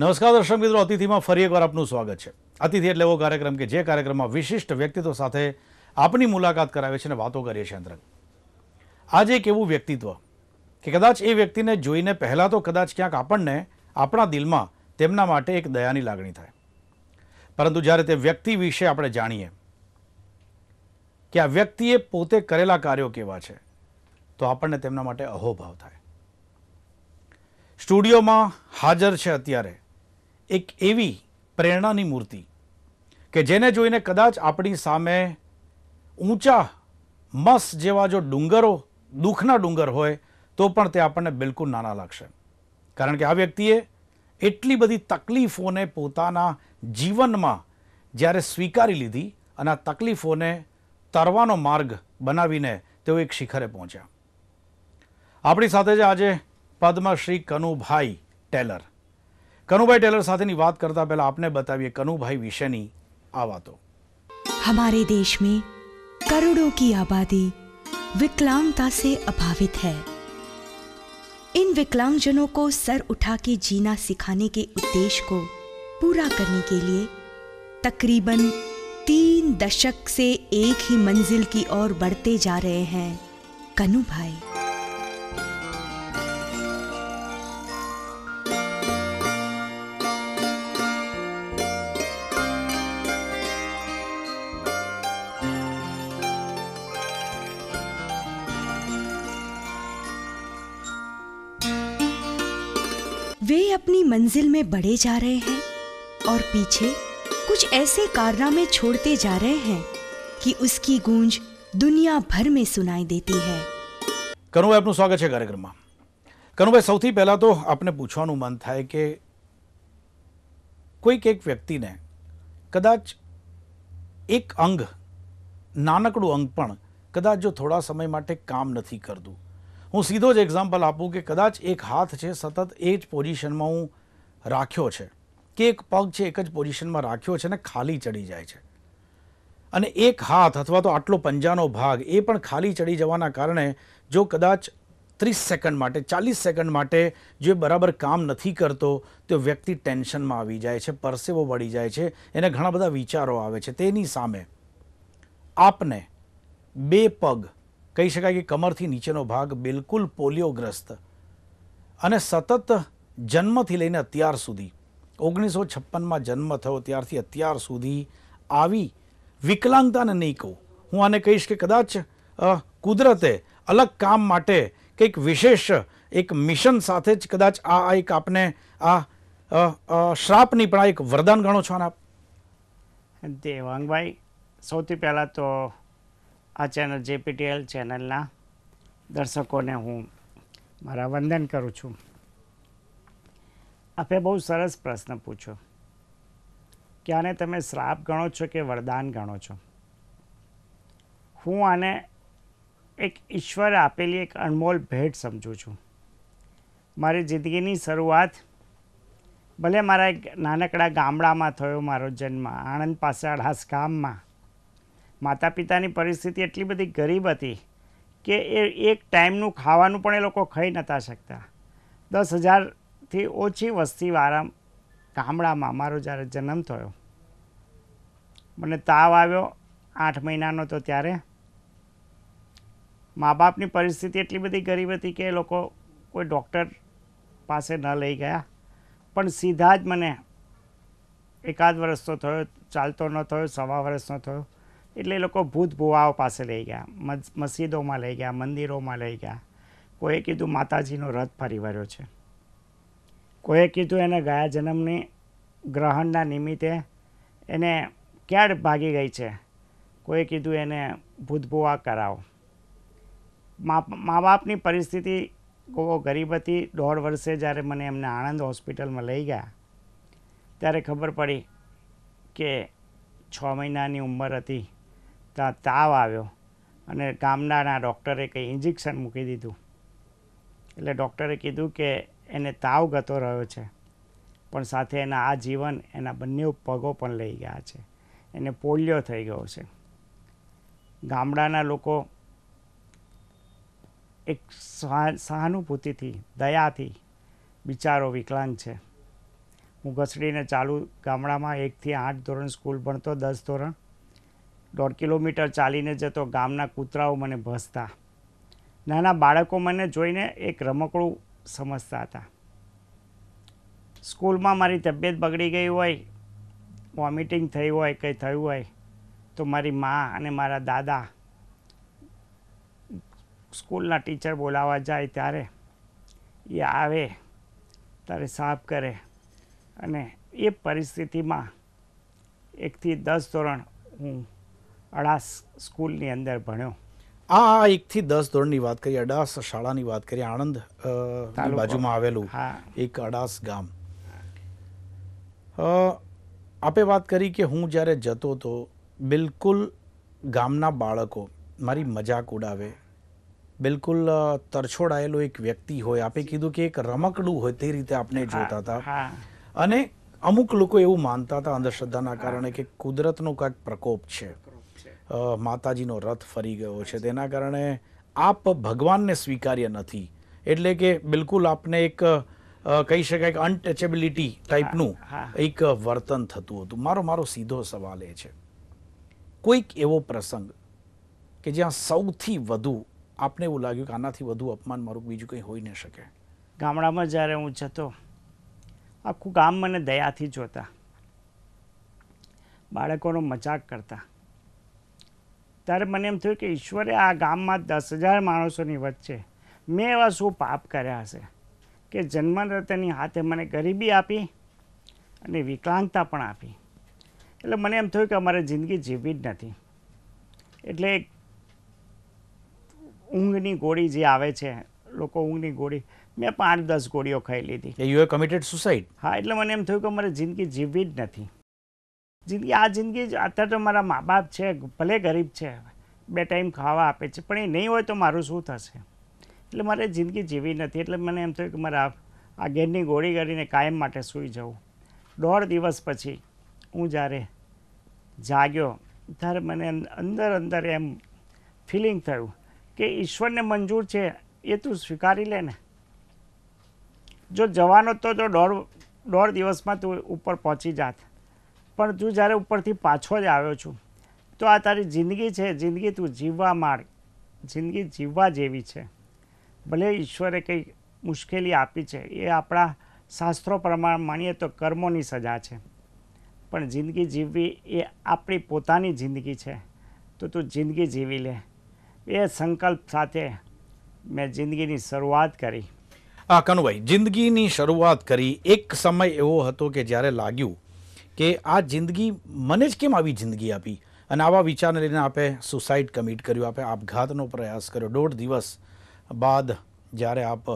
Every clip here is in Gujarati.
નમસ્કાર દર્શક મિત્રો અતિથિમાં ફરી એકવાર આપનું સ્વાગત છે અતિથિ એટલે એવો કાર્યક્રમ કે જે કાર્યક્રમમાં વિશિષ્ટ વ્યક્તિત્વ સાથે આપની મુલાકાત કરાવે છે અને વાતો કરીએ છીએ અંતરંગ આજે એક એવું વ્યક્તિત્વ કે કદાચ એ વ્યક્તિને જોઈને પહેલાં તો કદાચ ક્યાંક આપણને આપણા દિલમાં તેમના માટે એક દયાની લાગણી થાય પરંતુ જ્યારે તે વ્યક્તિ વિશે આપણે જાણીએ કે આ વ્યક્તિએ પોતે કરેલા કાર્યો કેવા છે તો આપણને તેમના માટે અહોભાવ થાય સ્ટુડિયોમાં હાજર છે અત્યારે એક એવી પ્રેરણાની મૂર્તિ કે જેને જોઈને કદાચ આપણી સામે ઊંચા મસ જેવા જો ડુંગરો દુઃખના ડુંગર હોય તો પણ તે આપણને બિલકુલ નાના લાગશે કારણ કે આ વ્યક્તિએ એટલી બધી તકલીફોને પોતાના જીવનમાં જ્યારે સ્વીકારી લીધી અને આ તકલીફોને તરવાનો માર્ગ બનાવીને તેઓ એક શિખરે પહોંચ્યા આપણી સાથે જ આજે પદ્મશ્રી કનુભાઈ ટેલર કનુભાઈ ટેલર સાથેની करता કરતા आपने बताइए બતાવીએ કનુભાઈ વિશેની आवा तो हमारे देश में करोड़ों की आबादी विकलांगता से अभावित है इन विकलांगजनों को सर उठा के जीना सिखाने के उद्देश्य को पूरा करने के लिए तकरीबन तीन दशक से एक ही मंजिल की ओर बढ़ते जा रहे हैं कनु भाई मंजिल में बढ़े जा रहे हैं और पीछे कुछ ऐसे कारनामे छोड़ते जा रहे हैं कि उसकी गूंज દુનિયા ભર મેં સુનાઈ દેતી હૈ કનુભાઈ આપનું સ્વાગત છે કાર્યક્રમમાં કનુભાઈ સૌથી પહેલાં તો આપને પૂછવાનું મન થાય કે કોઈક એક વ્યક્તિને કદાચ એક અંગ નાનકડું અંગ પણ કદાચ જો થોડા સમય માટે કામ નથી કરતું હું સીધો જ એક્ઝામ્પલ આપું કે કદાચ એક હાથ છે સતત એ જ પોઝિશનમાં હું રાખ્યો છે કે એક પગ છે એક જ પોઝિશનમાં રાખ્યો છે ને ખાલી ચડી જાય છે અને એક હાથ અથવા તો આટલો પંજાનો ભાગ એ પણ ખાલી ચડી જવાના કારણે જો કદાચ ત્રીસ સેકન્ડ માટે ચાલીસ સેકન્ડ માટે જો બરાબર કામ નથી કરતો તો વ્યક્તિ ટેન્શનમાં આવી જાય છે પરસેવો વળી જાય છે એને ઘણા બધા વિચારો આવે છે તેની સામે આપને બે પગ કહી શકાય કે કમરથી નીચેનો ભાગ બિલકુલ પોલિયોગ્રસ્ત અને સતત જન્મથી લઈને અત્યાર સુધી ઓગણીસો છપ્પનમાં જન્મ થયો ત્યારથી અત્યાર સુધી આવી વિકલાંગતાને નહીં કહું હું આને કહીશ કે કદાચ કુદરતે અલગ કામ માટે કંઈક વિશેષ એક મિશન સાથે જ કદાચ આ એક આપને આ શ્રાપની પણ આ એક વરદાન ગણો છો આપ દેવાંગભાઈ સૌથી પહેલાં તો આ ચેનલ જેપીટીએલ ચેનલના દર્શકોને હું મારા વંદન કરું છું આપે બહુ સરસ પ્રશ્ન પૂછો કે આને તમે શ્રાપ ગણો છો કે વરદાન ગણો છો હું આને એક ઈશ્વર આપેલી એક અનમોલ ભેટ સમજું છું મારી જિંદગીની શરૂઆત ભલે મારા એક નાનકડા ગામડામાં થયો મારો જન્મ આણંદ પાસે અઢાસ ગામમાં માતા પિતાની પરિસ્થિતિ એટલી બધી ગરીબ હતી કે એ એક ટાઈમનું ખાવાનું પણ એ લોકો ખાઈ નહોતા શકતા દસ હજાર થી ઓછી વસ્તીવાળા ગામડામાં મારો જ્યારે જન્મ થયો મને તાવ આવ્યો આઠ મહિનાનો તો ત્યારે મા બાપની પરિસ્થિતિ એટલી બધી ગરીબ હતી કે એ લોકો કોઈ ડૉક્ટર પાસે ન લઈ ગયા પણ સીધા જ મને એકાદ વર્ષ તો થયો ચાલતો ન થયો સવા વર્ષનો થયો એટલે એ લોકો ભૂત ભુવાઓ પાસે લઈ ગયા મસ્જિદોમાં લઈ ગયા મંદિરોમાં લઈ ગયા કોઈએ કીધું માતાજીનો રથ ફરી વર્યો છે કોઈએ કીધું એને ગયા જન્મની ગ્રહણના નિમિત્તે એને ક્યાં ભાગી ગઈ છે કોઈએ કીધું એને ભૂતભુવા કરાવો મા બાપની પરિસ્થિતિ બહુ ગરીબ હતી દોઢ વર્ષે જ્યારે મને એમને આણંદ હોસ્પિટલમાં લઈ ગયા ત્યારે ખબર પડી કે છ મહિનાની ઉંમર હતી ત્યાં તાવ આવ્યો અને ગામડાના ડૉક્ટરે કંઈ ઇન્જેક્શન મૂકી દીધું એટલે ડૉક્ટરે કીધું કે એને તાવ ગતો રહ્યો છે પણ સાથે એના આ જીવન એના બંને પગો પણ લઈ ગયા છે એને પોલિયો થઈ ગયો છે ગામડાના લોકો એક સહાનુભૂતિથી દયાથી બિચારો વિકલાંગ છે હું ઘસડીને ચાલુ ગામડામાં એકથી આઠ ધોરણ સ્કૂલ ભણતો દસ ધોરણ દોઢ કિલોમીટર ચાલીને જતો ગામના કૂતરાઓ મને ભસતા નાના બાળકો મને જોઈને એક રમકડું સમજતા હતા સ્કૂલમાં મારી તબિયત બગડી ગઈ હોય વોમિટિંગ થઈ હોય કંઈ થયું હોય તો મારી મા અને મારા દાદા સ્કૂલના ટીચર બોલાવા જાય ત્યારે એ આવે ત્યારે સાફ કરે અને એ પરિસ્થિતિમાં એકથી દસ ધોરણ હું અડાસ સ્કૂલની અંદર ભણ્યો આ એકથી દસ ધોરણની વાત કરીએ અડાસ શાળાની વાત કરીએ આણંદ બાજુમાં આવેલું એક અડાસ ગામ આપે વાત કરી કે હું જ્યારે જતો તો બિલકુલ ગામના બાળકો મારી મજાક ઉડાવે બિલકુલ તરછોડાયેલો એક વ્યક્તિ હોય આપે કીધું કે એક રમકડું હોય તે રીતે આપણે જોતા હતા અને અમુક લોકો એવું માનતા હતા અંધશ્રદ્ધાના કારણે કે કુદરતનો કાંઈક પ્રકોપ છે માતાજીનો રથ ફરી ગયો છે તેના કારણે આપ ભગવાનને સ્વીકાર્ય નથી એટલે કે બિલકુલ આપને એક કહી શકાય કે અનટચેબિલિટી ટાઈપનું એક વર્તન થતું હતું મારો મારો સીધો સવાલ એ છે કોઈક એવો પ્રસંગ કે જ્યાં સૌથી વધુ આપને એવું લાગ્યું કે આનાથી વધુ અપમાન મારું બીજું કંઈ હોઈ ન શકે ગામડામાં જ્યારે હું જતો આખું ગામ મને દયાથી જોતા બાળકોનો મજાક કરતા ત્યારે મને એમ થયું કે ઈશ્વરે આ ગામમાં દસ હજાર માણસોની વચ્ચે મેં એવા શું પાપ કર્યા હશે કે જન્મરતની હાથે મને ગરીબી આપી અને વિકલાંગતા પણ આપી એટલે મને એમ થયું કે અમારે જિંદગી જીવવી જ નથી એટલે ઊંઘની ગોળી જે આવે છે લોકો ઊંઘની ગોળી મેં પાંચ દસ ગોળીઓ ખાઈ લીધી યુ હેવ કમિટેડ સુસાઇડ હા એટલે મને એમ થયું કે અમારે જિંદગી જીવવી જ નથી જિંદગી આ જિંદગી જ અત્યારે તો મારા મા બાપ છે ભલે ગરીબ છે બે ટાઈમ ખાવા આપે છે પણ એ નહીં હોય તો મારું શું થશે એટલે મારે જિંદગી જીવી નથી એટલે મને એમ થયું કે મારે આ ગેરની ગોળી કરીને કાયમ માટે સૂઈ જવું દોઢ દિવસ પછી હું જ્યારે જાગ્યો ત્યારે મને અંદર અંદર એમ ફિલિંગ થયું કે ઈશ્વરને મંજૂર છે એ તું સ્વીકારી લે ને જો જવાનો તો જો દોઢ દોઢ દિવસમાં તું ઉપર પહોંચી જાત પણ તું જ્યારે ઉપરથી પાછો જ આવ્યો છું તો આ તારી જિંદગી છે જિંદગી તું જીવવા માળ જિંદગી જીવવા જેવી છે ભલે ઈશ્વરે કંઈ મુશ્કેલી આપી છે એ આપણા શાસ્ત્રો પ્રમાણે માણીએ તો કર્મોની સજા છે પણ જિંદગી જીવવી એ આપણી પોતાની જિંદગી છે તો તું જિંદગી જીવી લે એ સંકલ્પ સાથે મેં જિંદગીની શરૂઆત કરી કનુભાઈ જિંદગીની શરૂઆત કરી એક સમય એવો હતો કે જ્યારે લાગ્યું કે આ જિંદગી મને જ કેમ આવી જિંદગી આપી અને આવા વિચારને લઈને આપે સુસાઇડ કમિટ કર્યું આપે આપઘાતનો પ્રયાસ કર્યો દોઢ દિવસ બાદ જ્યારે આપ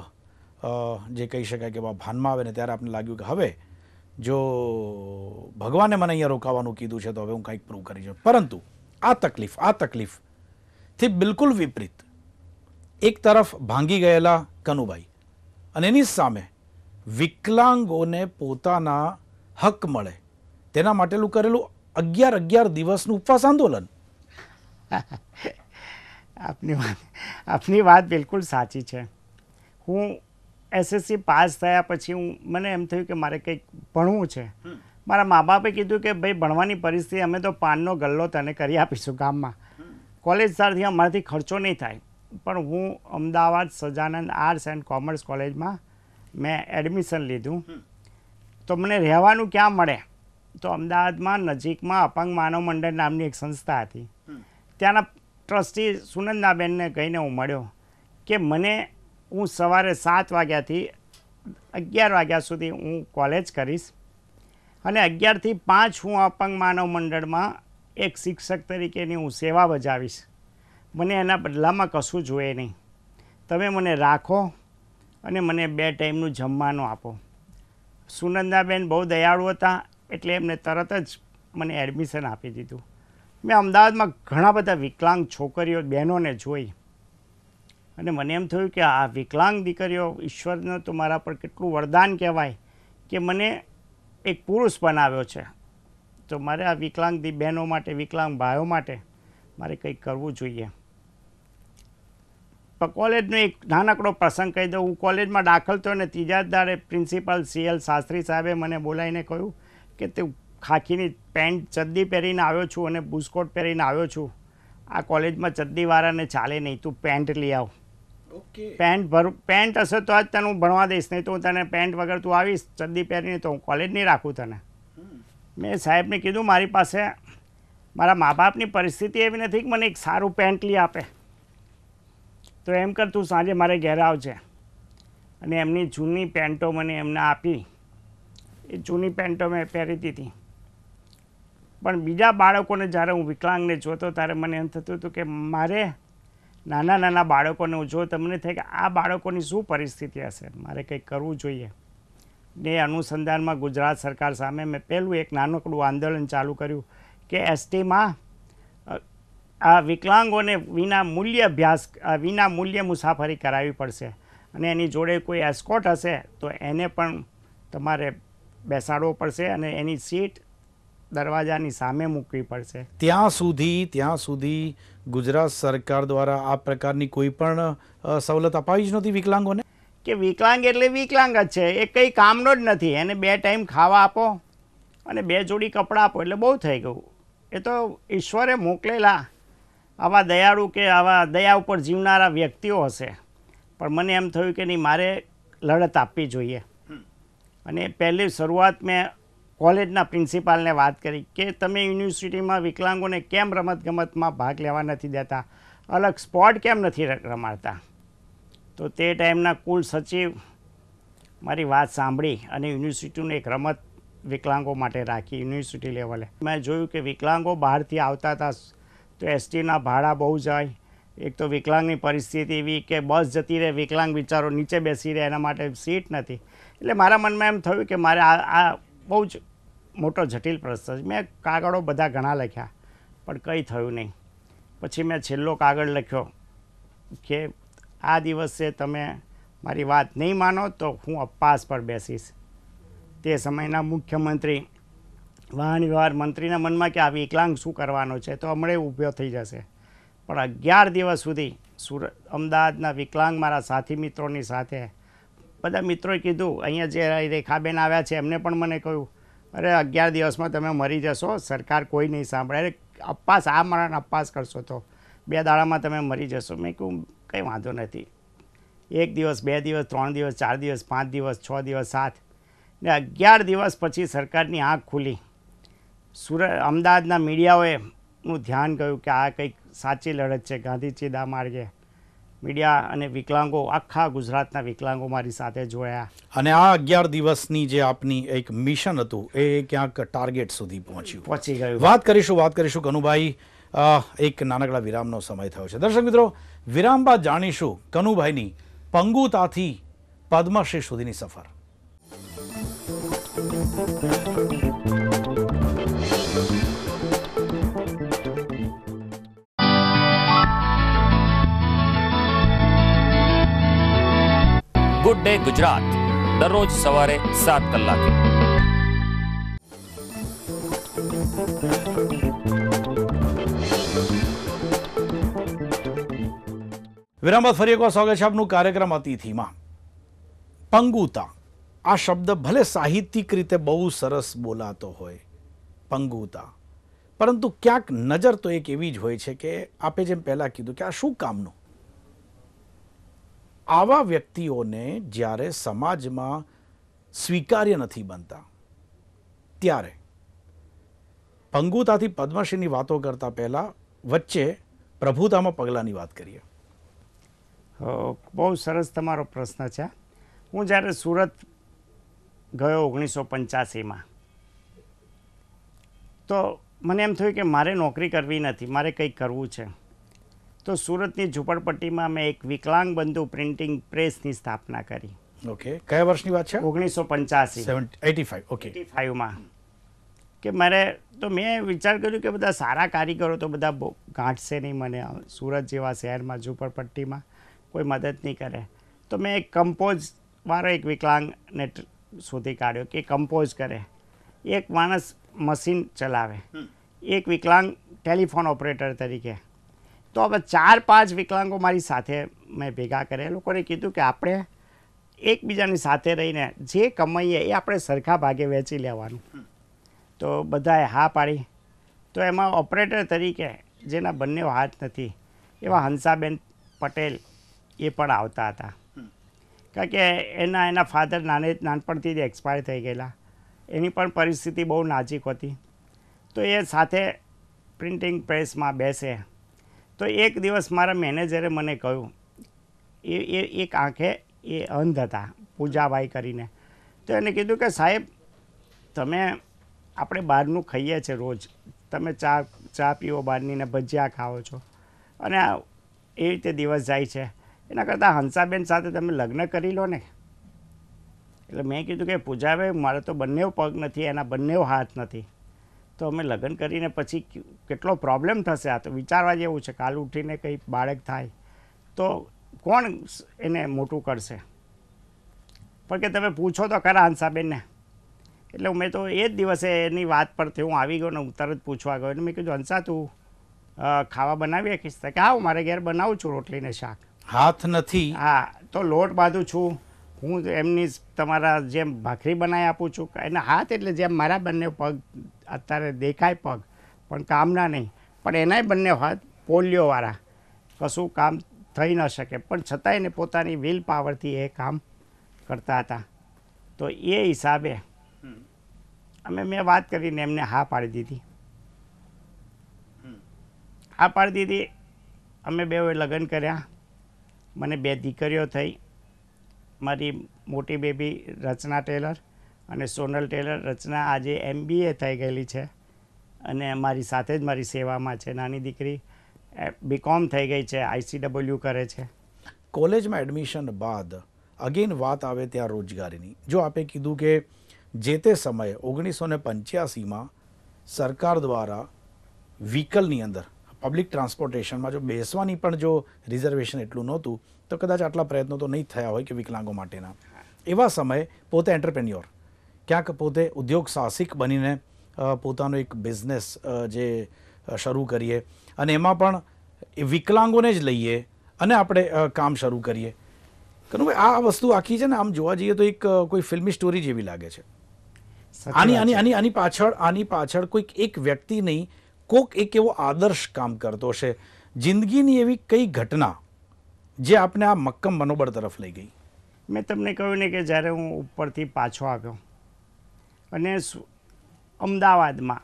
જે કહી શકાય કે ભાનમાં આવે ને ત્યારે આપને લાગ્યું કે હવે જો ભગવાને મને અહીંયા રોકાવાનું કીધું છે તો હવે હું કંઈક પ્રૂવ કરી જાઉં પરંતુ આ તકલીફ આ તકલીફથી બિલકુલ વિપરીત એક તરફ ભાંગી ગયેલા કનુભાઈ અને એની સામે વિકલાંગોને પોતાના હક મળે તેના માટેનું કરેલું અગિયાર અગિયાર દિવસનું ઉપવાસ આંદોલન આપની વાત આપની વાત બિલકુલ સાચી છે હું એસએસસી પાસ થયા પછી હું મને એમ થયું કે મારે કંઈક ભણવું છે મારા મા બાપે કીધું કે ભાઈ ભણવાની પરિસ્થિતિ અમે તો પાનનો ગલ્લો તને કરી આપીશું ગામમાં કોલેજ સારથી અમારાથી ખર્ચો નહીં થાય પણ હું Ahmedabad Sahajanand arts and commerce કોલેજમાં મેં એડમિશન લીધું તો મને રહેવાનું ક્યાં મળે તો અમદાવાદમાં નજીકમાં અપંગ માનવ મંડળ નામની એક સંસ્થા હતી ત્યાંના ટ્રસ્ટી સુનંદાબેનને કહીને હું મળ્યો કે મને હું સવારે સાત વાગ્યાથી અગિયાર વાગ્યા સુધી હું કોલેજ કરીશ અને અગિયારથી પાંચ હું અપંગ માનવ મંડળમાં એક શિક્ષક તરીકેની હું સેવા બજાવીશ મને એના બદલામાં કશું જોઈએ નહીં તમે મને રાખો અને મને બે ટાઈમનું જમવાનું આપો સુનંદાબેન બહુ દયાળુ હતા એટલે એમને તરત જ મને એડમિશન આપી દીધું મેં અમદાવાદમાં ઘણા બધા વિકલાંગ છોકરીઓ બહેનોને જોઈ અને મને એમ થયું કે આ વિકલાંગ દીકરીઓ ઈશ્વરનો તો મારા પર કેટલું વરદાન કહેવાય કે મને એક પુરુષ બનાવ્યો છે તો મારે આ વિકલાંગ દી બહેનો માટે વિકલાંગ ભાઈઓ માટે મારે કંઈક કરવું જોઈએ તો કોલેજનો એક નાનકડો પ્રસંગ કહી દઉં હું કોલેજમાં દાખલ થયો અને ત્રીજા દાડે પ્રિન્સિપાલ સીએલ શાસ્ત્રી સાહેબે મને બોલાવીને કહ્યું કે તે ખાખીની પેન્ટ ચદ્દી પહેરીને આવ્યો છું અને બુસ્કોટ પહેરીને આવ્યો છું આ કોલેજમાં ચદ્દીવાળાને ચાલે નહીં તું પેન્ટ લઈ આવ પેન્ટ ભરું પેન્ટ હશે તો જ તને હું ભણવા દઈશ નહીં તો હું તને પેન્ટ વગર તું આવીશ ચદ્દી પહેરીને તો હું કોલેજ નહીં રાખું તને મેં સાહેબને કીધું મારી પાસે મારા મા બાપની પરિસ્થિતિ એવી નથી કે મને એક સારું પેન્ટ લઈ આપે તો એમ કર તું સાંજે મારે ઘેર આવજે અને એમની જૂની પેન્ટો મને એમને આપી એ જૂની પેન્ટો મેં પહેરી દીધી પણ બીજા બાળકોને જ્યારે હું વિકલાંગને જોતો ત્યારે મને એમ થતું હતું કે મારે નાના નાના બાળકોને હું જોઉં તમને થાય કે આ બાળકોની શું પરિસ્થિતિ હશે મારે કંઈક કરવું જોઈએ ને અનુસંધાનમાં ગુજરાત સરકાર સામે મેં પહેલું એક નાનકડું આંદોલન ચાલુ કર્યું કે એસટીમાં આ વિકલાંગોને વિના મૂલ્ય અભ્યાસ વિના મૂલ્ય મુસાફરી કરાવવી પડશે અને એની જોડે કોઈ એસ્કોટ હશે તો એને પણ તમારે બેસાડવો પડશે અને એની સીટ દરવાજાની સામે મૂકવી પડશે ત્યાં સુધી ત્યાં સુધી ગુજરાત સરકાર દ્વારા આ પ્રકારની કોઈ પણ સવલત અપાવી જ નથી વિકલાંગોને કે વિકલાંગ એટલે વિકલાંગ જ છે એ કંઈ કામનો જ નથી એને બે ટાઈમ ખાવા આપો અને બે જોડી કપડાં આપો એટલે બહુ થઈ ગયું એ તો ઈશ્વરે મોકલેલા આવા દયાળુ કે આવા દયા ઉપર જીવનારા વ્યક્તિઓ હશે પણ મને એમ થયું કે નહીં મારે લડત આપવી જોઈએ અને પહેલી શરૂઆત મેં કોલેજના પ્રિન્સિપાલને વાત કરી કે તમે યુનિવર્સિટીમાં વિકલાંગોને કેમ રમતગમતમાં ભાગ લેવા નથી દેતા અલગ સ્પોર્ટ કેમ નથી રમાડતા તો તે ટાઈમના કુલ સચિવ મારી વાત સાંભળી અને યુનિવર્સિટીનું એક રમત વિકલાંગો માટે રાખી યુનિવર્સિટી લેવલે મેં જોયું કે વિકલાંગો બહારથી આવતા હતા તો એસટીના ભાડા બહુ જાય એક તો વિકલાંગની પરિસ્થિતિ એવી કે બસ જતી રહે વિકલાંગ બિચારો નીચે બેસી રહે એના માટે સીટ નથી એટલે મારા મનમાં એમ થયું કે મારે આ આ બહુ જ મોટો જટિલ પ્રશ્ન છે મેં કાગળો બધા ઘણા લખ્યા પણ કંઈ થયું નહીં પછી મેં છેલ્લો કાગળ લખ્યો કે આ દિવસે તમે મારી વાત નહીં માનો તો હું અપાસ પર બેસીશ તે સમયના મુખ્યમંત્રી વાહન વ્યવહાર મંત્રીના મનમાં કે આ વિકલાંગ શું કરવાનો છે તો હમણે ઊભો થઈ જશે પણ અગિયાર દિવસ સુધી સુરત અમદાવાદના વિકલાંગ મારા સાથી મિત્રોની સાથે બધા મિત્રોએ કીધું અહીંયા જે રેખાબેન આવ્યા છે એમને પણ મને કહ્યું અરે અગિયાર દિવસમાં તમે મરી જશો સરકાર કોઈ નહીં સાંભળે અરે અપવાસ આ મરણ અપવાસ કરશો તો બે દાડામાં તમે મરી જશો મેં કહ્યું કંઈ વાંધો નથી એક દિવસ બે દિવસ ત્રણ દિવસ ચાર દિવસ પાંચ દિવસ છ દિવસ સાત ને અગિયાર દિવસ પછી સરકારની આંખ ખુલી સુરત અમદાવાદના મીડિયાઓએ હું ધ્યાન ગયું કે આ કંઈક સાચી લડત છે ગાંધીજી દા માર્ગે મીડિયા અને વિકલાંગો આખા ગુજરાતના વિકલાંગો મારી સાથે જોયા અને આ અગિયાર દિવસની જે આપની એક મિશન હતું એ ક્યાંક ટાર્ગેટ સુધી પહોંચ્યું પહોંચી ગયું વાત કરીશું વાત કરીશું કનુભાઈ એક નાનકડા વિરામનો સમય થયો છે દર્શક મિત્રો વિરામ બાદ જાણીશું કનુભાઈની પંગુતાથી પદ્મશ્રી સુધીની સફર ગુડ ડે ગુજરાત દરરોજ સવારે સાત કલાકે વિરામ બાદ ફરી એકવાર સ્વાગત છે આપનું કાર્યક્રમ અતિથિમાં પંગુતા આ શબ્દ ભલે સાહિત્યિક રીતે બહુ સરસ બોલાતો હોય પંગુતા પરંતુ ક્યાંક નજર તો એક એવી જ હોય છે કે આપે જેમ પહેલાં કીધું કે આ શું કામનું આવા વ્યક્તિઓને જ્યારે સમાજમાં સ્વીકાર્ય નથી બનતા ત્યારે પંગુતાથી પદ્મશ્રીની વાતો કરતાં પહેલાં વચ્ચે પ્રભુતામાં પગલાંની વાત કરીએ બહુ સરસ તમારો પ્રશ્ન છે હું જ્યારે સુરત ગયો ઓગણીસો પંચ્યાસીમાં તો મને એમ થયું કે મારે નોકરી કરવી નથી મારે કંઈક કરવું છે તો સુરતની ઝૂંપડપટ્ટીમાં મેં એક વિકલાંગ બંધુ પ્રિન્ટિંગ પ્રેસની સ્થાપના કરી ઓકે કયા વર્ષની વાત છે ઓગણીસો પંચ્યાસી એટી ફાઈવ ઓકે એટી ફાઈવમાં કે મારે તો મેં વિચાર કર્યું કે બધા સારા કારીગરો તો બધા ગાંઠશે નહીં મને સુરત જેવા શહેરમાં ઝૂંપડપટ્ટીમાં કોઈ મદદ નહીં કરે તો મેં એક કમ્પોઝ મારો એક વિકલાંગને શોધી કાઢ્યો કે કમ્પોઝ કરે એક માણસ મશીન ચલાવે એક વિકલાંગ ટેલિફોન ઓપરેટર તરીકે તો હવે ચાર પાંચ વિકલાંગો મારી સાથે મેં ભેગા કર્યા લોકોને કીધું કે આપણે એકબીજાની સાથે રહીને જે કમાઈએ એ આપણે સરખા ભાગે વેચી લેવાનું તો બધાએ હા પાડી તો એમાં ઓપરેટર તરીકે જેના બંને હાથ નથી એવા હંસાબેન પટેલ એ પણ આવતા હતા કારણ કે એના એના ફાધર નાને નાનપણથી જ એક્સપાયર થઈ ગયેલા એની પણ પરિસ્થિતિ બહુ નાજીક હતી તો એ સાથે પ્રિન્ટિંગ પ્રેસમાં બેસે તો એક દિવસ મારા મેનેજરે મને કહ્યું એ એ એક આંખે એ અંધ હતા પૂજાભાઈ કરીને તો એને કીધું કે સાહેબ તમે આપણે બહારનું ખાઈએ છીએ રોજ તમે ચા ચા પીવો બહારની ને ભજીયા ખાઓ છો અને એ રીતે દિવસ જાય છે એના કરતાં હંસાબેન સાથે તમે લગ્ન કરી લો ને એટલે મેં કીધું કે પૂજાભાઈ મારે તો બંને પગ નથી એના બંને હાથ નથી તો અમે લગ્ન કરીને પછી કેટલો પ્રોબ્લેમ થશે આ તો વિચારવા જેવું છે કાલ ઉઠીને કંઈ બાળક થાય તો કોણ એને મોટું કરશે પણ કે તમે પૂછો તો ખરા અંશાબેનને એટલે મેં તો એ જ દિવસે એની વાત પરથી હું આવી ગયો ને હું તરત પૂછવા ગયો એટલે મેં કીધું હંસા તું ખાવા બનાવી શકીશ કે હા હું મારે ઘેર બનાવું છું રોટલીને શાક હાથ નથી હા તો લોટ બાંધું છું હું એમની તમારા જેમ ભાખરી બનાવી આપું છું એના હાથ એટલે જેમ મારા બંને પગ અત્યારે દેખાય પગ પણ કામના નહીં પણ એનાય બંને હાથ પોલિયોવાળા કશું કામ થઈ ન શકે પણ છતાંય એને પોતાની વિલ પાવરથી એ કામ કરતા હતા તો એ હિસાબે અમે મેં વાત કરીને એમને હા પાડી દીધી હા પાડી દીધી અમે બેઓએ લગ્ન કર્યા મને બે દીકરીઓ થઈ મારી મોટી બેબી રચના ટેલર અને સોનલ ટેલર રચના આજે એમ બી એ થઈ ગયેલી છે અને મારી સાથે જ મારી સેવામાં છે નાની દીકરી બીકોમ થઈ ગઈ છે આઈસીડબલ્યુ કરે છે કોલેજમાં એડમિશન બાદ અગેન વાત આવે ત્યાં રોજગારીની જો આપે કીધું કે જે તે સમયે ઓગણીસો ને પંચ્યાસીમાં સરકાર દ્વારા વ્હીકલની અંદર પબ્લિક ટ્રાન્સપોર્ટેશનમાં જો બેસવાની પણ જો રિઝર્વેશન એટલું નહોતું તો કદાચ આટલા પ્રયત્નો તો નહીં થયા હોય કે વિકલાંગો માટેના એવા સમયે પોતે એન્ટરપ્રેન્યોર ક્યાંક પોતે ઉદ્યોગ સાહસિક બનીને પોતાનો એક બિઝનેસ જે શરૂ કરીએ અને એમાં પણ વિકલાંગોને જ લઈએ અને આપણે કામ શરૂ કરીએ કનુભાઈ આ વસ્તુ આખી છે ને આમ જોવા જઈએ તો એક કોઈ ફિલ્મી સ્ટોરી જેવી લાગે છે આની આની આની આની પાછળ આની પાછળ કોઈક એક વ્યક્તિ નહીં કોક એક એવો આદર્શ કામ કરતો હશે જિંદગીની એવી કઈ ઘટના જે આપને આ મક્કમ મનોબળ તરફ લઈ ગઈ મેં તમને કહ્યું ને કે જ્યારે હું ઉપરથી પાછો આવ્યો અને અમદાવાદમાં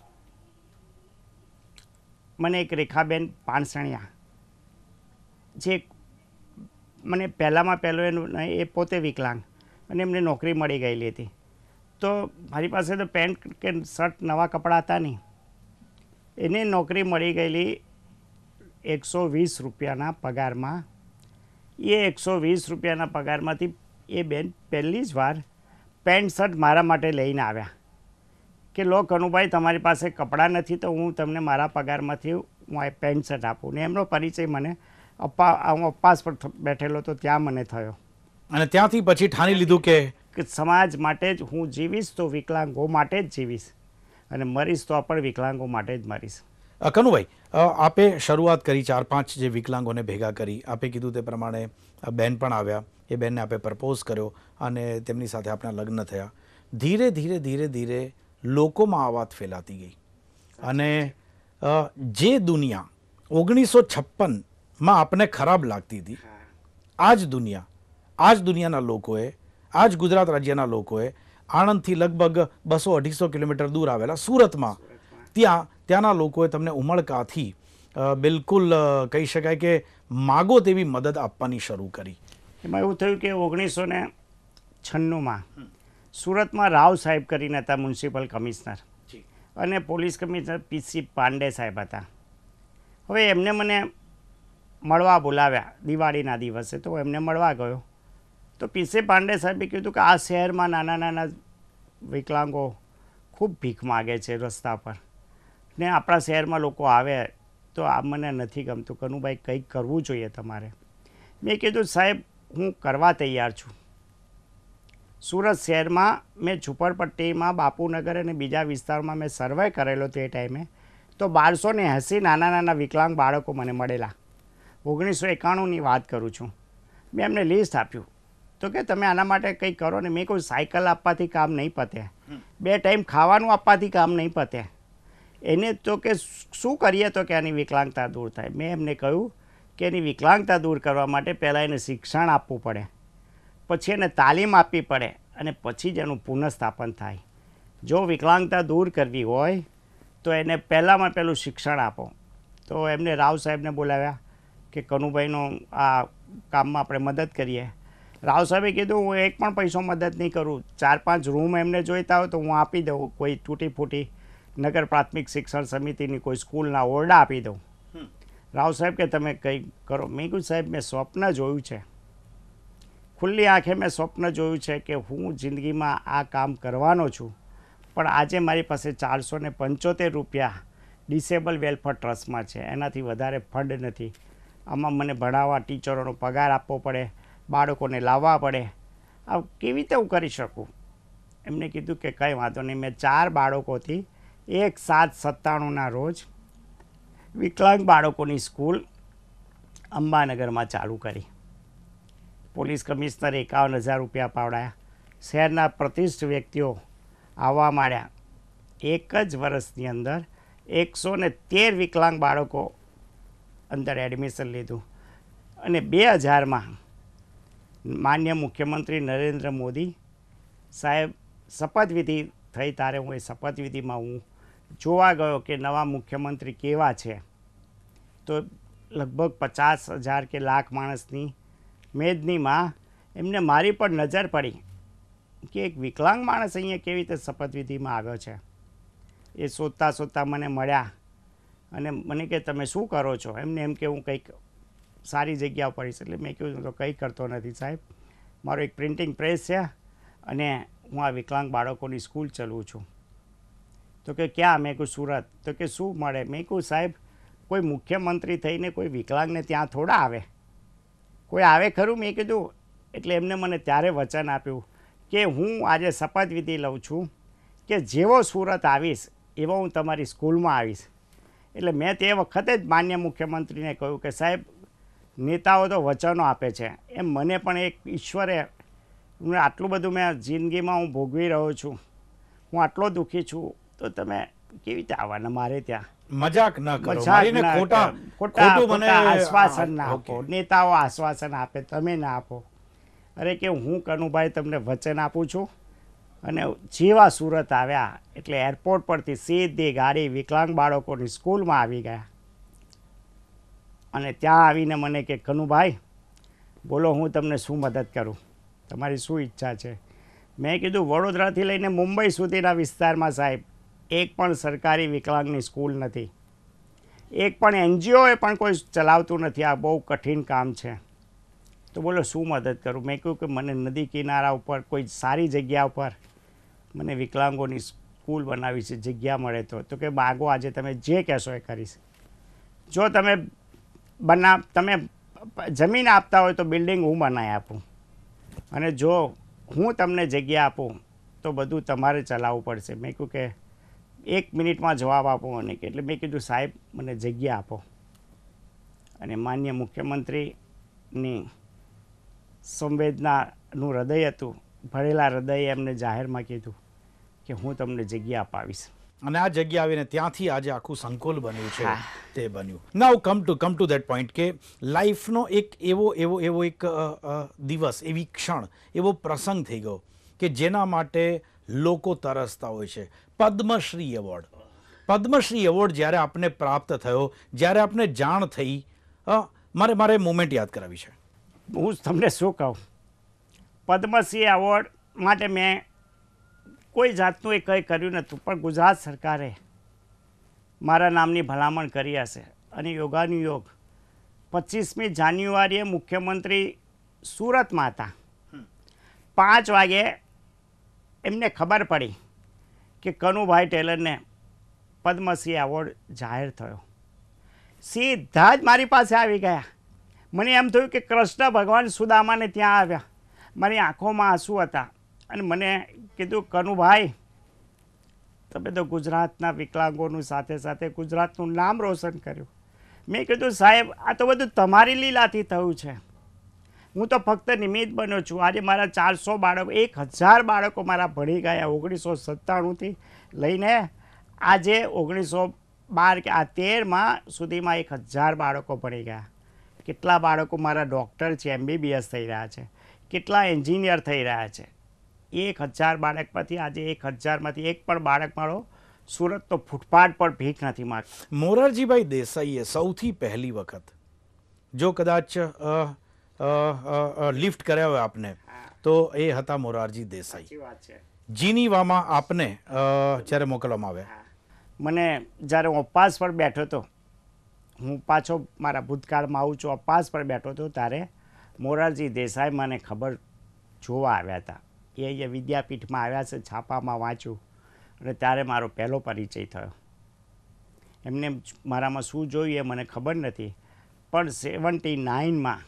મને એક રેખાબેન પાણસણિયા જે મને પહેલાંમાં પહેલો એનું એ પોતે વિકલાંગ અને એમને નોકરી મળી ગયેલી હતી તો મારી પાસે તો પેન્ટ કે શર્ટ નવા કપડાં હતા નહીં એને નોકરી મળી ગયેલી એકસો વીસ રૂપિયાના પગારમાં એ એકસો વીસ રૂપિયાના પગારમાંથી એ બેન પહેલી જ વાર પેન્ટ શર્ટ મારા માટે લઈને આવ્યા કે લો કનુભાઈ તમારી પાસે કપડાં નથી તો હું તમને મારા પગારમાંથી હું આ પેન્ટ શર્ટ આપું ને એમનો પરિચય મને અપ્પા હું અપ્પાસ પર બેઠેલો તો ત્યાં મને થયો અને ત્યાંથી પછી ઠાની લીધું કે સમાજ માટે જ હું જીવીશ તો વિકલાંગો માટે જ જીવીશ અને મરીશ તો પણ વિકલાંગો માટે જ મરીશ કનુભાઈ આપે શરૂઆત કરી ચાર પાંચ જે વિકલાંગોને ભેગા કરી આપે કીધું તે પ્રમાણે બેન પણ આવ્યા એ બેનને આપણે પ્રપોઝ કર્યો અને તેમની સાથે આપણા લગ્ન થયા ધીરે ધીરે ધીરે ધીરે લોકોમાં આ વાત ફેલાતી ગઈ અને જે દુનિયા ઓગણીસો છપ્પનમાં આપણે ખરાબ લાગતી હતી આ જ દુનિયા આ જ દુનિયાના લોકોએ આ જ ગુજરાત રાજ્યના લોકોએ આણંદથી લગભગ બસો અઢીસો કિલોમીટર દૂર આવેલા સુરતમાં ત્યાં ત્યાંના લોકોએ તમને ઉમળકાથી બિલકુલ કહી શકાય કે માગો તેવી મદદ આપવાની શરૂ કરી એમાં એવું થયું કે ઓગણીસો ને છન્નુંમાં સુરતમાં રાવ સાહેબ કરીને હતા મ્યુનિસિપલ કમિશનર અને પોલીસ કમિશનર પીસી પાંડે સાહેબ હતા હવે એમને મને મળવા બોલાવ્યા દિવાળીના દિવસે તો એમને મળવા ગયો તો પીસી પાંડે સાહેબે કીધું કે આ શહેરમાં નાના નાના વિકલાંગો ખૂબ ભીખ માગે છે રસ્તા પર ને આપણા શહેરમાં લોકો આવે તો આ મને નથી ગમતું કનુભાઈ કંઈક કરવું જોઈએ તમારે મેં કીધું સાહેબ હું કરવા તૈયાર છું સુરત શહેરમાં મેં ઝુંપડપટ્ટીમાં બાપુનગર અને બીજા વિસ્તારમાં મેં સર્વે કરેલો તે ટાઈમે તો બારસો ને એંસી નાના નાના વિકલાંગ બાળકો મને મળેલા ઓગણીસો એકાણુંની વાત કરું છું મેં એમને લિસ્ટ આપ્યું તો કે તમે આના માટે કંઈ કરો ને મેં કોઈ સાયકલ આપવાથી કામ નહીં પતે બે ટાઈમ ખાવાનું આપવાથી કામ નહીં પતે એને તો કે શું કરીએ તો કે આની વિકલાંગતા દૂર થાય મેં એમને કહ્યું કે એની વિકલાંગતા દૂર કરવા માટે પહેલાં એને શિક્ષણ આપવું પડે પછી એને તાલીમ આપવી પડે અને પછી જ એનું પુનઃસ્થાપન થાય જો વિકલાંગતા દૂર કરવી હોય તો એને પહેલાંમાં પહેલું શિક્ષણ આપો તો એમને રાવ સાહેબને બોલાવ્યા કે કનુભાઈનો આ કામમાં આપણે મદદ કરીએ રાવ સાહેબે કીધું હું એક પણ પૈસો મદદ નહીં કરું ચાર પાંચ રૂમ એમને જોઈતા હોય તો હું આપી દઉં કોઈ તૂટી ફૂટી નગર પ્રાથમિક શિક્ષણ સમિતિની કોઈ સ્કૂલના ઓરડા આપી દઉં રાવ સાહેબ કે તમે કંઈ કરો મેં કહ્યું સાહેબ મેં સ્વપ્ન જોયું છે ખુલ્લી આંખે મેં સ્વપ્ન જોયું છે કે હું જિંદગીમાં આ કામ કરવાનો છું પણ આજે મારી પાસે ચારસો ને પંચોતેર રૂપિયા ડિસેબલ વેલફેર ટ્રસ્ટમાં છે એનાથી વધારે ફંડ નથી આમાં મને ભણાવવા ટીચરોનો પગાર આપવો પડે બાળકોને લાવવા પડે આ કેવી રીતે હું કરી શકું એમણે કીધું કે કંઈ વાંધો નહીં મેં ચાર બાળકોથી એક સાત સત્તાણુંના રોજ વિકલાંગ બાળકોની સ્કૂલ અંબાનગરમાં ચાલુ કરી પોલીસ કમિશનર એકાવન હજાર રૂપિયા પાવડાયા શહેરના પ્રતિષ્ઠ વ્યક્તિઓ આવવા માંડ્યા એક જ વર્ષની અંદર એકસો ને તેર વિકલાંગ બાળકો અંદર એડમિશન લીધું અને બે હજારમાં માન્ય મુખ્યમંત્રી નરેન્દ્ર મોદી સાહેબ શપથવિધિ થઈ ત્યારે હું એ શપથવિધિમાં હું જોવા ગયો કે નવા મુખ્યમંત્રી કેવા છે તો લગભગ પચાસ હજાર કે લાખ માણસની મેદનીમાં એમને મારી પણ નજર પડી કે એક વિકલાંગ માણસ અહીંયા કેવી રીતે શપથવિધિમાં આવ્યો છે એ શોધતા શોધતા મને મળ્યા અને મને કે તમે શું કરો છો એમને એમ કે હું કંઈક સારી જગ્યા પડીશ એટલે મેં કહ્યું તો કંઈ કરતો નથી સાહેબ મારો એક પ્રિન્ટિંગ પ્રેસ છે અને હું આ વિકલાંગ બાળકોની સ્કૂલ ચલવું છું તો કે ક્યાં મેં કહ્યું સુરત તો કે શું મળે મેં કહ્યું સાહેબ કોઈ મુખ્યમંત્રી થઈને કોઈ વિકલાંગને ત્યાં થોડા આવે કોઈ આવે ખરું મેં કીધું એટલે એમને મને ત્યારે વચન આપ્યું કે હું આજે શપથવિધિ લઉં છું કે જેવો સુરત આવીશ એવો હું તમારી સ્કૂલમાં આવીશ એટલે મેં તે વખતે જ માન્ય મુખ્યમંત્રીને કહ્યું કે સાહેબ નેતાઓ તો વચનો આપે છે એમ મને પણ એક ઈશ્વરે આટલું બધું મેં જિંદગીમાં હું ભોગવી રહ્યો છું હું આટલો દુઃખી છું તો તમે કેવી રીતે આવવાના મારે ત્યાં મજાક ન કરો મારીને ખોટા ખોટું મને આશ્વાસન ના આપો નેતાઓ આશ્વાસન આપે તમે ના આપો અરે કે હું કનુભાઈ તમને વચન આપું છું અને જેવા સુરત આવ્યા એટલે એરપોર્ટ પરથી સીધી ગાડી વિકલાંગ બાળકોની સ્કૂલમાં આવી ગયા અને ત્યાં આવીને મને કે કનુભાઈ બોલો હું તમને શું મદદ કરું તમારી શું ઈચ્છા છે મેં કીધું વડોદરાથી લઈને મુંબઈ સુધીના વિસ્તારમાં સાહેબ એક પણ સરકારી વિકલાંગની સ્કૂલ નથી એક પણ એનજીઓએ પણ કોઈ ચલાવતું નથી આ બહુ કઠિન કામ છે તો બોલો શું મદદ કરું મેં કહ્યું કે મને નદી કિનારા ઉપર કોઈ સારી જગ્યા ઉપર મને વિકલાંગોની સ્કૂલ બનાવી છે જગ્યા મળે તો તો કે માગો આજે તમે જે કહેશો એ કરીશ જો તમે બના તમે જમીન આપતા હોય તો બિલ્ડિંગ હું બનાવી આપું અને જો હું તમને જગ્યા આપું તો બધું તમારે ચલાવવું પડશે મેં કહ્યું કે એક મિનિટમાં જવાબ આપો મને કે એટલે મેં કીધું સાહેબ મને જગ્યા આપો અને માન્ય મુખ્યમંત્રીની સંવેદનાનું હૃદય હતું ભરેલા હૃદયે એમને જાહેરમાં કીધું કે હું તમને જગ્યા અપાવીશ અને આ જગ્યા આવીને ત્યાંથી આજે આખું સંકુલ બન્યું છે તે બન્યું now come to come to that point કે લાઈફનો એક એવો એવો એવો એક દિવસ એવી ક્ષણ એવો પ્રસંગ થઈ ગયો કે જેના માટે લોકો તરસતા હોય છે પદ્મશ્રી એવોર્ડ પદ્મશ્રી એવોર્ડ જ્યારે આપને પ્રાપ્ત થયો જ્યારે આપને જાણ થઈ મારે મારે મુમેન્ટ યાદ કરાવી છે હું તમને શું કહું પદ્મશ્રી એવોર્ડ માટે મેં કોઈ જાતનું એ કંઈ કર્યું નથી પણ ગુજરાત સરકારે મારા નામની ભલામણ કરી હશે અને યોગાનું યોગ પચીસમી જાન્યુઆરીએ મુખ્યમંત્રી સુરતમાં હતા પાંચ વાગે એમને ખબર પડી કે કનુભાઈ ટેલરને પદ્મશ્રી એવોર્ડ જાહેર થયો સીધા જ મારી પાસે આવી ગયા મને એમ થયું કે કૃષ્ણ ભગવાન સુદામાને ત્યાં આવ્યા મારી આંખોમાં આંસુ હતા અને મને કીધું કનુભાઈ તમે તો ગુજરાતના વિકલાંગોનું સાથે સાથે ગુજરાતનું નામ રોશન કર્યું મેં કીધું સાહેબ આ તો બધું તમારી લીલાથી થયું છે હું તો ફક્ત નિમિત્ત બન્યો છું આજે મારા ચારસો બાળકો એક હજાર બાળકો મારા ભણી ગયા ઓગણીસો સત્તાણુંથી લઈને આજે ઓગણીસો બાર કે આ તેરમાં સુધીમાં એક હજાર બાળકો ભણી ગયા કેટલા બાળકો મારા ડૉક્ટર છે એમબીબીએસ થઈ રહ્યા છે કેટલા એન્જિનિયર થઈ રહ્યા છે એક હજાર બાળકમાંથી આજે એક હજારમાંથી એક પણ બાળક મારો સુરત તો ફૂટપાથ પર ભીખ નથી માગતો મોરારજીભાઈ દેસાઈએ સૌથી પહેલી વખત જો કદાચ લિફ્ટ કર્યા આપને તો એ હતા મોરારજી દેસાઈ જીનીવામાં આપને જ્યારે મોકલવામાં આવ્યા મને જ્યારે હું અપાસ પર બેઠો હતો હું પાછો મારા ભૂતકાળમાં આવું છું અપાસ પર બેઠો હતો ત્યારે મોરારજી દેસાઈ મને ખબર જોવા આવ્યા હતા એ અહીંયા વિદ્યાપીઠમાં આવ્યા છે છાપામાં વાંચ્યું અને ત્યારે મારો પહેલો પરિચય થયો એમને મારામાં શું જોયું એ મને ખબર નથી પણ સેવન્ટી નાઇનમાં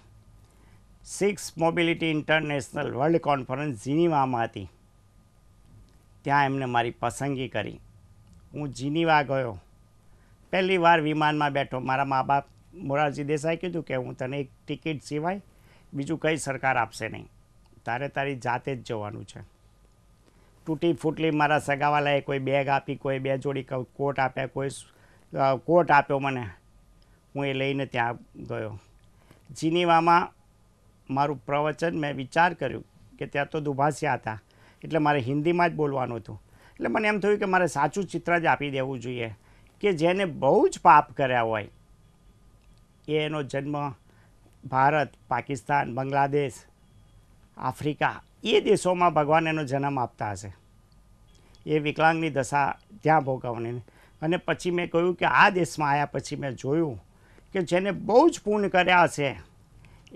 six mobility international world conference જીનીવામાં હતી ત્યાં એમને મારી પસંદગી કરી હું જીનીવા ગયો પહેલી વાર વિમાનમાં બેઠો મારા મા બાપ મોરારજી દેસાઈ કીધું કે હું તને એક ટિકિટ સિવાય બીજું કંઈ સરકાર આપશે નહીં તારે તારી જાતે જ જવાનું છે તૂટી ફૂટલી મારા સગાવાલાએ કોઈ બેગ આપી કોઈ બે જોડી કોટ આપ્યા કોઈ કોટ આપ્યો મને હું એ લઈને ત્યાં ગયો જીનીવામાં મારું પ્રવચન મેં વિચાર કર્યું કે ત્યાં તો દુભાષ્યા હતા એટલે મારે હિન્દીમાં જ બોલવાનું હતું એટલે મને એમ થયું કે મારે સાચું ચિત્ર જ આપી દેવું જોઈએ કે જેને બહુ જ પાપ કર્યા હોય એ એનો જન્મ ભારત પાકિસ્તાન બાંગ્લાદેશ આફ્રિકા એ દેશોમાં ભગવાન એનો જન્મ આપતા હશે એ વિકલાંગની દશા ત્યાં ભોગવવાની અને પછી મેં કહ્યું કે આ દેશમાં આવ્યા પછી મેં જોયું કે જેને બહુ જ પૂર્ણ કર્યા હશે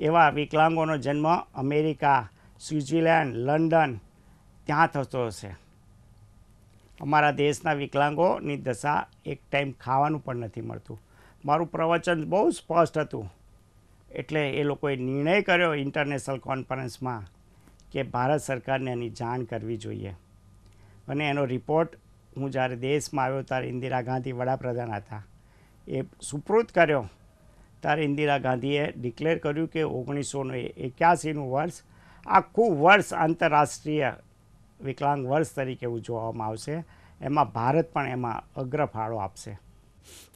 એવા વિકલાંગોનો જન્મ અમેરિકા સ્વિટ્ઝરલેન્ડ લંડન ત્યાં થતો હશે અમારા દેશના વિકલાંગોની દશા એક ટાઈમ ખાવાનું પણ નથી મળતું મારું પ્રવચન બહુ સ્પષ્ટ હતું એટલે એ લોકોએ નિર્ણય કર્યો ઇન્ટરનેશનલ કોન્ફરન્સમાં કે ભારત સરકારને એની જાણ કરવી જોઈએ અને એનો રિપોર્ટ હું જ્યારે દેશમાં આવ્યો ત્યારે ઇન્દિરા ગાંધી વડાપ્રધાન હતા એ સુપ્રુત કર્યો ત્યારે ઇન્દિરા ગાંધીએ ડિક્લેર કર્યું કે ઓગણીસોને એક્યાસીનું વર્ષ આખું વર્ષ આંતરરાષ્ટ્રીય વિકલાંગ વર્ષ તરીકે ઉજવવામાં આવશે એમાં ભારત પણ એમાં અગ્રફાળો આપશે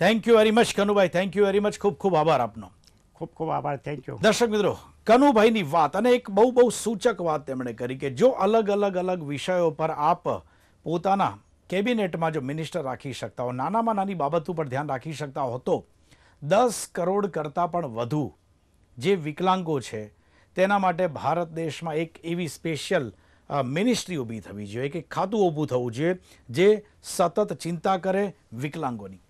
thank you very much Kanubhai thank you very much ખૂબ ખૂબ આભાર આપનો ખૂબ ખૂબ આભાર થેન્ક યુ દર્શક મિત્રો કનુભાઈની વાત અને એક બહુ બહુ સૂચક વાત તેમણે કરી કે જો અલગ અલગ અલગ વિષયો પર આપ પોતાના કેબિનેટમાં જો મિનિસ્ટર રાખી શકતા હો નાનામાં નાની બાબતો પર ધ્યાન રાખી શકતા હો તો દસ કરોડ કરતાં પણ વધુ જે વિકલાંગો છે તેના માટે ભારત દેશમાં એક એવી સ્પેશિયલ મિનિસ્ટ્રી ઊભી થવી જોઈએ કે ખાતું ઊભું થવું જોઈએ જે સતત ચિંતા કરે વિકલાંગોની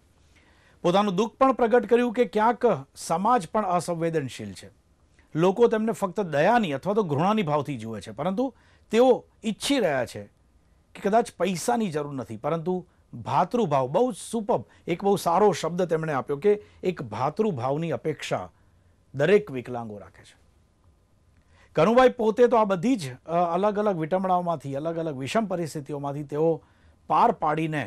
પોતાનું દુઃખ પણ પ્રગટ કર્યું કે ક્યાંક સમાજ પણ અસંવેદનશીલ છે લોકો તેમને ફક્ત દયાની અથવા તો ઘૃણાની ભાવથી જુએ છે પરંતુ તેઓ ઈચ્છી રહ્યા છે કે કદાચ પૈસાની જરૂર નથી પરંતુ ભાતૃભાવ બહુ સુપબ એક બહુ સારો શબ્દ તેમણે આપ્યો કે એક ભાતૃભાવની અપેક્ષા દરેક વિકલાંગો રાખે છે કનુભાઈ પોતે તો આ બધી જ અલગ અલગ વિટમણાઓમાંથી અલગ અલગ વિષમ પરિસ્થિતિઓમાંથી તેઓ પાર પાડીને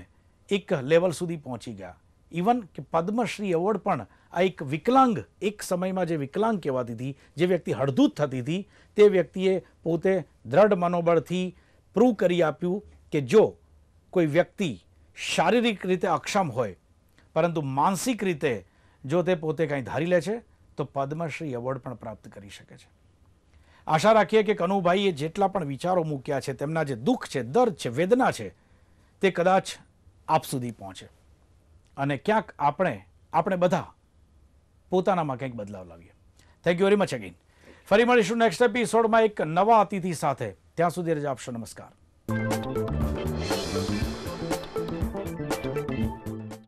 એક લેવલ સુધી પહોંચી ગયા ઇવન કે પદ્મશ્રી એવોર્ડ પણ આ એક વિકલાંગ એક સમયમાં જે વિકલાંગ કહેવાતી હતી જે વ્યક્તિ હળદૂત થતી હતી તે વ્યક્તિએ પોતે દ્રઢ મનોબળથી પ્રૂવ કરી આપ્યું કે જો કોઈ વ્યક્તિ શારીરિક રીતે અક્ષમ હોય પરંતુ માનસિક રીતે જો તે પોતે કંઈ ધારી લે છે તો પદ્મશ્રી એવોર્ડ પણ પ્રાપ્ત કરી શકે છે આશા રાખીએ કે કનુભાઈએ જેટલા પણ વિચારો મૂક્યા છે તેમના જે દુઃખ છે દર્દ છે વેદના છે તે કદાચ આપ સુધી પહોંચે અને ક્યાંક આપણે આપણે બધા પોતાનામાં કંઈક બદલાવ લાવીએ thank you very much again ફરી મળીશું નેક્સ્ટ એપિસોડમાં એક નવા અતિથિ સાથે ત્યાં સુધી રજા આપશો નમસ્કાર